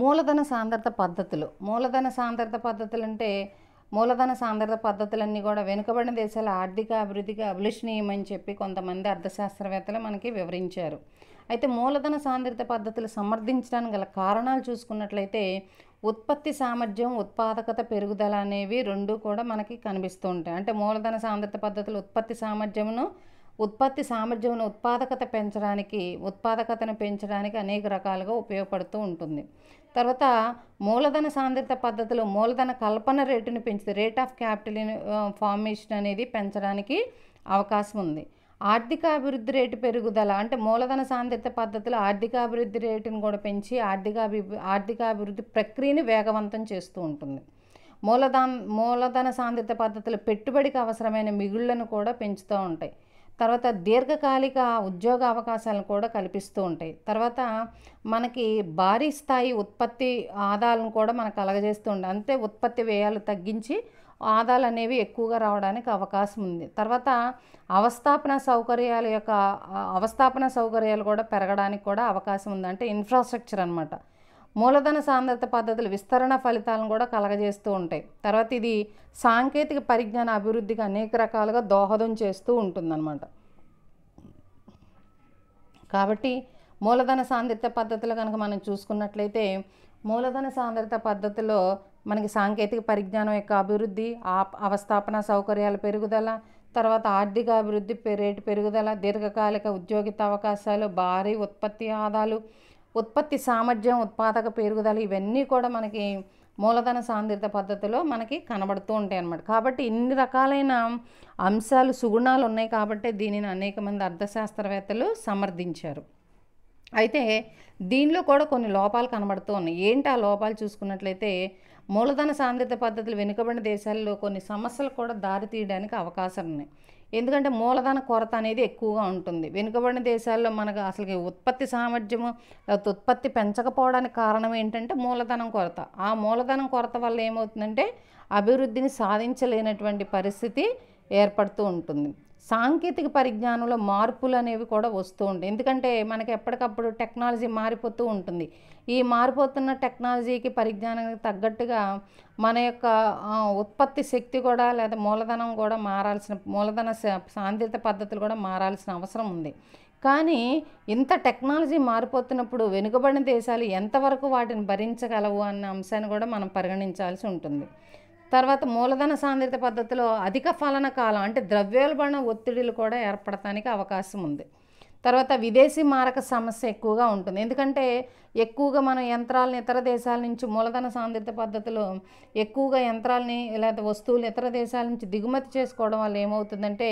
మూలధన సాంద్రత పద్ధతులు మూలధన సాంద్రత పద్ధతులు అంటే మూలధన సాంద్రత పద్ధతులన్నీ కూడా వెనుకబడిన దేశాల ఆర్థిక అభివృద్ధికి అభిలషణీయమని చెప్పి కొంతమంది అర్థశాస్త్రవేత్తలు మనకి వివరించారు అయితే మూలధన సాంద్రత పద్ధతులు సమర్థించడానికి గల కారణాలు చూసుకున్నట్లయితే ఉత్పత్తి సామర్థ్యం ఉత్పాదకత పెరుగుదల అనేవి రెండు కూడా మనకి కనిపిస్తూ ఉంటాయి అంటే మూలధన సాంద్రత పద్ధతులు ఉత్పత్తి సామర్థ్యమును ఉత్పత్తి సామర్థ్యంను ఉత్పాదకత పెంచడానికి ఉత్పాదకతను పెంచడానికి అనేక రకాలుగా ఉపయోగపడుతూ ఉంటుంది తర్వాత మూలధన సాంద్రత పద్ధతిలో మూలధన కల్పన రేటును పెంచితే రేట్ ఆఫ్ క్యాపిటల్ ఫార్మేషన్ అనేది పెంచడానికి అవకాశం ఉంది ఆర్థిక అభివృద్ధి రేటు పెరుగుదల అంటే మూలధన సాంద్రత పద్ధతిలో ఆర్థిక అభివృద్ధి రేటును కూడా పెంచి ఆర్థిక ఆర్థిక అభివృద్ధి ప్రక్రియని వేగవంతం చేస్తూ ఉంటుంది మూలధన మూలధన సాంద్రత పద్ధతిలో పెట్టుబడికి అవసరమైన మిగుళ్లను కూడా పెంచుతూ ఉంటాయి తర్వాత దీర్ఘకాలిక ఉద్యోగ అవకాశాలను కూడా కల్పిస్తూ ఉంటాయి తర్వాత మనకి భారీ స్థాయి ఉత్పత్తి ఆదాలను కూడా మనకు కలగజేస్తూ ఉంటాయి అంటే ఉత్పత్తి వ్యయాలు తగ్గించి ఆదాలు అనేవి ఎక్కువగా రావడానికి అవకాశం ఉంది తర్వాత అవస్థాపన సౌకర్యాల యొక్క అవస్థాపన సౌకర్యాలు కూడా పెరగడానికి కూడా అవకాశం ఉంది అంటే ఇన్ఫ్రాస్ట్రక్చర్ అనమాట మూలధన సాంద్రత పద్ధతులు విస్తరణ ఫలితాలను కూడా కలగజేస్తూ ఉంటాయి తర్వాత ఇది సాంకేతిక పరిజ్ఞాన అభివృద్ధికి అనేక రకాలుగా దోహదం చేస్తూ ఉంటుందన్నమాట కాబట్టి మూలధన సాంద్రత పద్ధతులు కనుక మనం చూసుకున్నట్లయితే మూలధన సాంద్రత పద్ధతిలో మనకి సాంకేతిక పరిజ్ఞానం యొక్క అభివృద్ధి అవస్థాపన సౌకర్యాల పెరుగుదల తర్వాత ఆర్థిక అభివృద్ధి రేటు పెరుగుదల దీర్ఘకాలిక ఉద్యోగిత అవకాశాలు భారీ ఉత్పత్తి ఆదాలు ఉత్పత్తి సామర్థ్యం ఉత్పాదక పెరుగుదల ఇవన్నీ కూడా మనకి మూలధన సాంద్రిత పద్ధతిలో మనకి కనబడుతూ ఉంటాయి అన్నమాట కాబట్టి ఇన్ని రకాలైన అంశాలు సుగుణాలు ఉన్నాయి కాబట్టి దీనిని అనేక మంది అర్థశాస్త్రవేత్తలు సమర్థించారు అయితే దీనిలో కూడా కొన్ని లోపాలు కనబడుతూ ఉన్నాయి ఏంటి ఆ లోపాలు చూసుకున్నట్లయితే మూలధన సాంద్రత పద్ధతులు వెనుకబడిన దేశాల్లో కొన్ని సమస్యలు కూడా దారితీయడానికి అవకాశం ఉన్నాయి ఎందుకంటే మూలధన కొరత అనేది ఎక్కువగా ఉంటుంది వెనుకబడిన దేశాల్లో మనకు అసలు ఉత్పత్తి సామర్థ్యము లేకపోతే ఉత్పత్తి పెంచకపోవడానికి కారణం ఏంటంటే మూలధనం కొరత ఆ మూలధనం కొరత వల్ల ఏమవుతుందంటే అభివృద్ధిని సాధించలేనటువంటి పరిస్థితి ఏర్పడుతూ ఉంటుంది సాంకేతిక పరిజ్ఞానంలో మార్పులు అనేవి కూడా వస్తూ ఉంటాయి ఎందుకంటే మనకి ఎప్పటికప్పుడు టెక్నాలజీ మారిపోతూ ఉంటుంది ఈ మారిపోతున్న టెక్నాలజీకి పరిజ్ఞానానికి తగ్గట్టుగా మన యొక్క ఉత్పత్తి శక్తి కూడా లేదా మూలధనం కూడా మారాల్సిన మూలధన సాంద్రత పద్ధతులు కూడా మారాల్సిన అవసరం ఉంది కానీ ఇంత టెక్నాలజీ మారిపోతున్నప్పుడు వెనుకబడిన దేశాలు ఎంతవరకు వాటిని భరించగలవు అన్న అంశాన్ని కూడా మనం పరిగణించాల్సి ఉంటుంది తర్వాత మూలధన సాంద్రత పద్ధతిలో అధిక ఫలన కాలం అంటే ద్రవ్యోల్బణ ఒత్తిడిలు కూడా ఏర్పడటానికి అవకాశం ఉంది తర్వాత విదేశీ మారక సమస్య ఎక్కువగా ఉంటుంది ఎందుకంటే ఎక్కువగా మనం యంత్రాలను ఇతర దేశాల నుంచి మూలధన సాంద్రిత పద్ధతిలో ఎక్కువగా యంత్రాలని లేదా వస్తువులు ఇతర దేశాల నుంచి దిగుమతి చేసుకోవడం వల్ల ఏమవుతుందంటే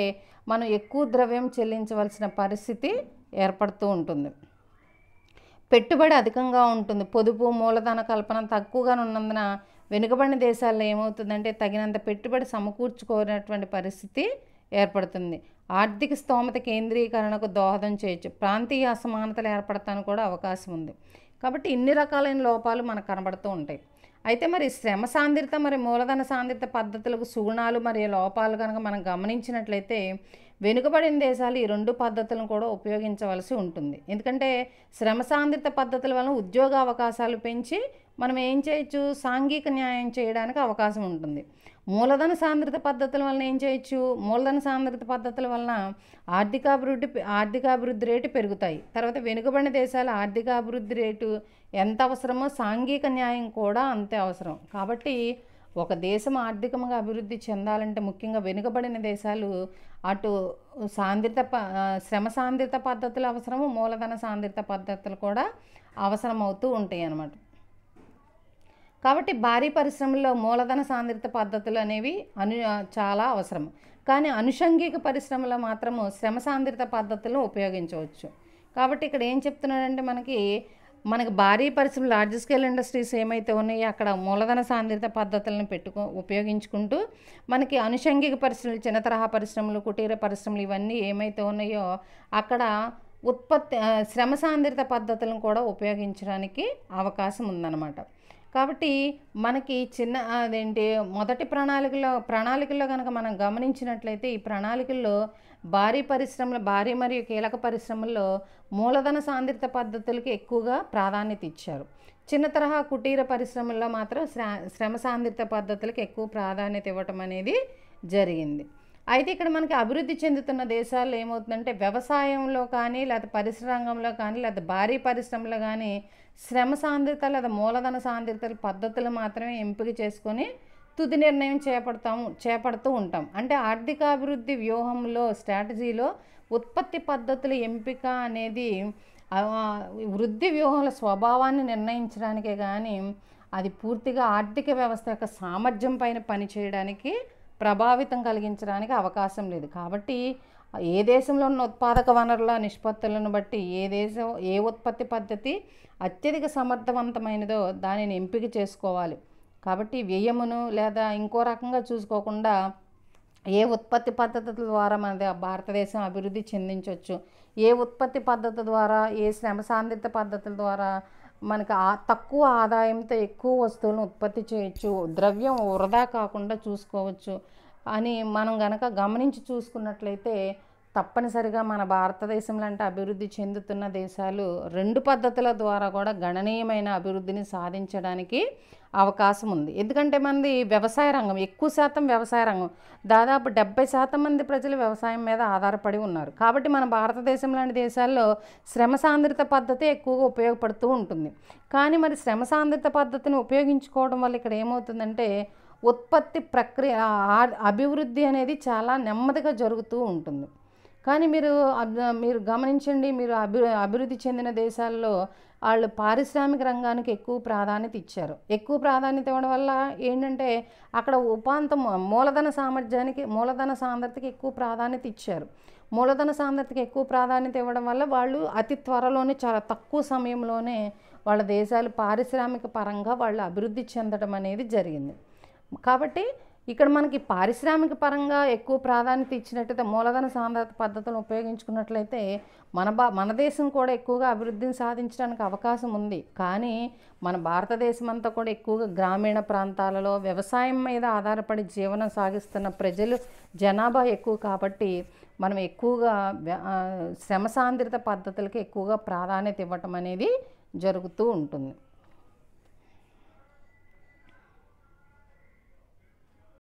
మనం ఎక్కువ ద్రవ్యం చెల్లించవలసిన పరిస్థితి ఏర్పడుతూ ఉంటుంది పెట్టుబడి అధికంగా ఉంటుంది పొదుపు మూలధన కల్పన తక్కువగా ఉన్నందున వెనుకబడిన దేశాల్లో ఏమవుతుందంటే తగినంత పెట్టుబడి సమకూర్చుకోనటువంటి పరిస్థితి ఏర్పడుతుంది ఆర్థిక స్తోమత కేంద్రీకరణకు దోహదం చేయొచ్చు ప్రాంతీయ అసమానతలు ఏర్పడతానికి కూడా అవకాశం ఉంది కాబట్టి ఇన్ని రకాలైన లోపాలు మనకు కనబడుతూ ఉంటాయి అయితే మరి శ్రమ సాంద్రిత మరి మూలధన సాంద్రిత పద్ధతులకు సుగుణాలు మరియు లోపాలు కనుక మనం గమనించినట్లయితే వెనుకబడిన దేశాలు ఈ రెండు పద్ధతులను కూడా ఉపయోగించవలసి ఉంటుంది ఎందుకంటే శ్రమ సాంద్రిత పద్ధతుల వలన ఉద్యోగ అవకాశాలు పెంచి మనం ఏం చేయొచ్చు సాంఘిక న్యాయం చేయడానికి అవకాశం ఉంటుంది మూలధన సాంద్రత పద్ధతుల వలన ఏం చేయొచ్చు మూలధన సాంద్రత పద్ధతుల వలన ఆర్థికాభివృద్ధి ఆర్థికాభివృద్ధి రేటు పెరుగుతాయి తర్వాత వెనుకబడిన దేశాల ఆర్థికాభివృద్ధి రేటు ఎంత అవసరమో సాంఘిక న్యాయం కూడా అంతే అవసరం కాబట్టి ఒక దేశం ఆర్థికంగా అభివృద్ధి చెందాలంటే ముఖ్యంగా వెనుకబడిన దేశాలు అటు సాంద్రిత శ్రమ సాంద్రిత పద్ధతులు అవసరము మూలధన సాంద్రిత పద్ధతులు కూడా అవసరమవుతూ ఉంటాయి అన్నమాట కాబట్టి భారీ పరిశ్రమల్లో మూలధన సాంద్రత పద్ధతులు అనేవి అను చాలా అవసరం కానీ అనుషంగిక పరిశ్రమలో మాత్రము శ్రమ సాంద్రత పద్ధతులను ఉపయోగించవచ్చు కాబట్టి ఇక్కడ ఏం చెప్తున్నాడంటే మనకి మనకు భారీ పరిశ్రమ లార్జ్ స్కేల్ ఇండస్ట్రీస్ ఏమైతే ఉన్నాయో అక్కడ మూలధన సాంద్రత పద్ధతులను పెట్టుకో ఉపయోగించుకుంటూ మనకి అనుషంగిక పరిశ్రమలు చిన్న తరహా పరిశ్రమలు కుటీర పరిశ్రమలు ఇవన్నీ ఏమైతే ఉన్నాయో అక్కడ ఉత్పత్తి శ్రమ సాంద్రత పద్ధతులను కూడా ఉపయోగించడానికి అవకాశం ఉందన్నమాట కాబట్టి మనకి చిన్న అదేంటి మొదటి ప్రణాళికలో ప్రణాళికల్లో కనుక మనం గమనించినట్లయితే ఈ ప్రణాళికల్లో భారీ పరిశ్రమలు భారీ మరియు కీలక పరిశ్రమల్లో మూలధన సాంద్రిత పద్ధతులకు ఎక్కువగా ప్రాధాన్యత ఇచ్చారు చిన్న తరహా కుటీర పరిశ్రమల్లో మాత్రం శ్రమ సాంద్రిత పద్ధతులకు ఎక్కువ ప్రాధాన్యత ఇవ్వటం అనేది జరిగింది అయితే ఇక్కడ మనకి అభివృద్ధి చెందుతున్న దేశాల్లో ఏమవుతుందంటే వ్యవసాయంలో కానీ లేదా పరిశ్రమంలో కానీ లేదా భారీ పరిశ్రమలో కానీ శ్రమ సాంద్రత లేదా మూలధన సాంద్రత పద్ధతులు మాత్రమే ఎంపిక చేసుకొని తుది నిర్ణయం చేపడతాము చేపడుతూ ఉంటాం అంటే ఆర్థిక అభివృద్ధి వ్యూహంలో స్ట్రాటజీలో ఉత్పత్తి పద్ధతుల ఎంపిక అనేది వృద్ధి వ్యూహంల స్వభావాన్ని నిర్ణయించడానికే కానీ అది పూర్తిగా ఆర్థిక వ్యవస్థ యొక్క సామర్థ్యం పైన పనిచేయడానికి ప్రభావితం కలిగించడానికి అవకాశం లేదు కాబట్టి ఏ దేశంలో ఉన్న ఉత్పాదక వనరుల నిష్పత్తులను బట్టి ఏ దేశం ఏ ఉత్పత్తి పద్ధతి అత్యధిక సమర్థవంతమైనదో దానిని ఎంపిక చేసుకోవాలి కాబట్టి వ్యయమును లేదా ఇంకో రకంగా చూసుకోకుండా ఏ ఉత్పత్తి పద్ధతుల ద్వారా మన భారతదేశం అభివృద్ధి చెందించవచ్చు ఏ ఉత్పత్తి పద్ధతి ద్వారా ఏ శ్రమ సాంద్రిత పద్ధతుల ద్వారా మనకు ఆ తక్కువ ఆదాయంతో ఎక్కువ వస్తువులను ఉత్పత్తి చేయొచ్చు ద్రవ్యం వృధా కాకుండా చూసుకోవచ్చు అని మనం గనక గమనించి చూసుకున్నట్లయితే తప్పనిసరిగా మన భారతదేశం లాంటి అభివృద్ధి చెందుతున్న దేశాలు రెండు పద్ధతుల ద్వారా కూడా గణనీయమైన అభివృద్ధిని సాధించడానికి అవకాశం ఉంది ఎందుకంటే మంది వ్యవసాయ రంగం ఎక్కువ శాతం వ్యవసాయ రంగం దాదాపు డెబ్బై శాతం మంది ప్రజలు వ్యవసాయం మీద ఆధారపడి ఉన్నారు కాబట్టి మన భారతదేశం లాంటి దేశాల్లో శ్రమ సాంద్రిత పద్ధతి ఎక్కువగా ఉపయోగపడుతూ ఉంటుంది కానీ మరి శ్రమ సాంద్రిత పద్ధతిని ఉపయోగించుకోవడం వల్ల ఇక్కడ ఏమవుతుందంటే ఉత్పత్తి ప్రక్రియ అభివృద్ధి అనేది చాలా నెమ్మదిగా జరుగుతూ ఉంటుంది కానీ మీరు మీరు గమనించండి మీరు అభి అభివృద్ధి చెందిన దేశాల్లో వాళ్ళు పారిశ్రామిక రంగానికి ఎక్కువ ప్రాధాన్యత ఇచ్చారు ఎక్కువ ప్రాధాన్యత ఇవ్వడం వల్ల ఏంటంటే అక్కడ ఉపాంతం మూలధన సామర్థ్యానికి మూలధన సాంద్రతకి ఎక్కువ ప్రాధాన్యత ఇచ్చారు మూలధన సాంద్రతకి ఎక్కువ ప్రాధాన్యత ఇవ్వడం వల్ల వాళ్ళు అతి త్వరలోనే చాలా తక్కువ సమయంలోనే వాళ్ళ దేశాలు పారిశ్రామిక పరంగా వాళ్ళు అభివృద్ధి చెందడం అనేది జరిగింది కాబట్టి ఇక్కడ మనకి పారిశ్రామిక పరంగా ఎక్కువ ప్రాధాన్యత ఇచ్చినట్టయితే మూలధన సాంద్రత పద్ధతులు ఉపయోగించుకున్నట్లయితే మన బా మన దేశం కూడా ఎక్కువగా అభివృద్ధిని సాధించడానికి అవకాశం ఉంది కానీ మన భారతదేశం అంతా కూడా ఎక్కువగా గ్రామీణ ప్రాంతాలలో వ్యవసాయం మీద ఆధారపడి జీవనం సాగిస్తున్న ప్రజలు జనాభా ఎక్కువ కాబట్టి మనం ఎక్కువగా శ్రమ సాంద్రత పద్ధతులకి ఎక్కువగా ప్రాధాన్యత ఇవ్వటం అనేది జరుగుతూ ఉంటుంది